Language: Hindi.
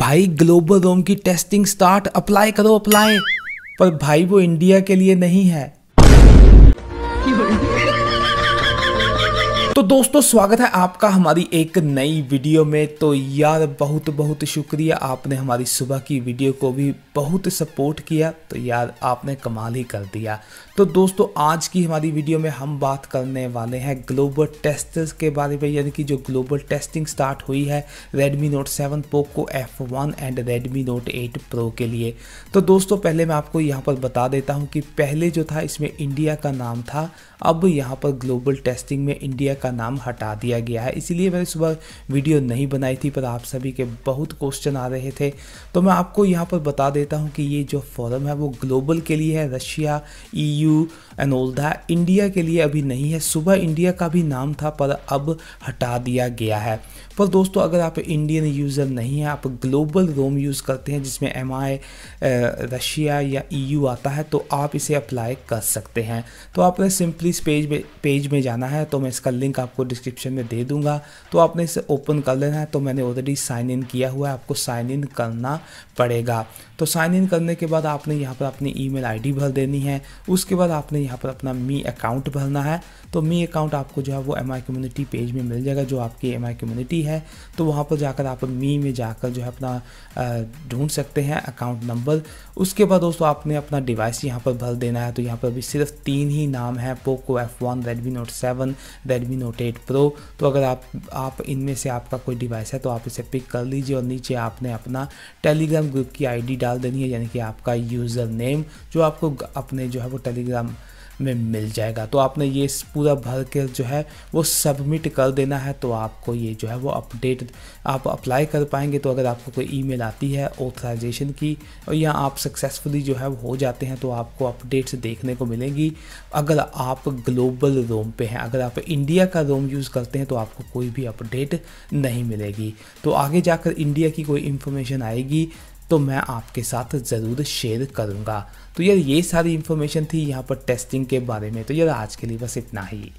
भाई ग्लोबल रोम की टेस्टिंग स्टार्ट अप्लाई करो अप्लाई पर भाई वो इंडिया के लिए नहीं है तो दोस्तों स्वागत है आपका हमारी एक नई वीडियो में तो यार बहुत बहुत शुक्रिया आपने हमारी सुबह की वीडियो को भी बहुत सपोर्ट किया तो यार आपने कमाल ही कर दिया तो दोस्तों आज की हमारी वीडियो में हम बात करने वाले हैं ग्लोबल टेस्टर्स के बारे में यानी कि जो ग्लोबल टेस्टिंग स्टार्ट हुई है Redmi Note seven Poco one and Redmi Note eight Pro के लिए तो दोस्तों पहले मैं आपको यहाँ पर बता देता हूँ कि पहले जो था इसमें इंडिया का नाम था अब यहाँ पर ग्लोबल टेस्टिंग में इंडिया का नाम हटा दिया गया है इसीलिए मैंने सुबह वीडियो नहीं बनाई थी पर आप सभी के बहुत क्वेश्चन आ रहे थे तो मैं आपको यहाँ पर बता देता हूँ कि ये जो फॉरम है वो ग्लोबल के लिए है रशिया ईयू एनोल्धा इंडिया के लिए अभी नहीं है सुबह इंडिया का भी नाम था पर अब हटा दिया गया है पर दोस्तों अगर आप इंडियन यूज़र नहीं हैं आप ग्लोबल रोम यूज़ करते हैं जिसमें एम आई रशिया या यू e आता है तो आप इसे अप्लाई कर सकते हैं तो आपने सिंपली इस पेज में पेज में जाना है तो मैं इसका लिंक लिंक आपको डिस्क्रिप्शन में दे दूंगा तो आपने इसे ओपन कर लेना है तो मैंने ऑलरेडी साइन इन किया हुआ है आपको साइन इन करना पड़ेगा तो साइन इन करने के बाद आपने यहाँ पर अपनी ईमेल आईडी भर देनी है उसके बाद आपने यहाँ पर अपना मी अकाउंट भरना है तो मी अकाउंट आपको जो है वो एम कम्युनिटी पेज में मिल जाएगा जो आपकी एम कम्युनिटी है तो वहाँ पर जाकर आप मी में जाकर जो है अपना ढूंढ सकते हैं अकाउंट नंबर उसके बाद दोस्तों आपने अपना डिवाइस यहाँ पर भर देना है तो यहाँ पर भी सिर्फ तीन ही नाम है Poco F one Redmi Note seven Redmi Note eight Pro तो अगर आप आप इनमें से आपका कोई डिवाइस है तो आप इसे पिक कर लीजिए और नीचे आपने अपना टेलीग्राम ग्रुप की आईडी डाल देनी है यानी कि आपका यूज़र नेम जो आपको अपने जो है वो टेलीग्राम में मिल जाएगा तो आपने ये पूरा भर के जो है वो सबमिट कर देना है तो आपको ये जो है वो अपडेट आप अप्लाई कर पाएंगे तो अगर आपको कोई ईमेल आती है ऑथराइजेशन की या आप सक्सेसफुली जो है हो जाते हैं तो आपको अपडेट्स देखने को मिलेंगी अगर आप ग्लोबल रोम पे हैं अगर आप इंडिया का रोम यूज़ करते हैं तो आपको कोई भी अपडेट नहीं मिलेगी तो आगे जाकर इंडिया की कोई इन्फॉर्मेशन आएगी तो मैं आपके साथ ज़रूर शेयर करूँगा तो यार ये सारी इन्फॉर्मेशन थी यहाँ पर टेस्टिंग के बारे में तो यार आज के लिए बस इतना ही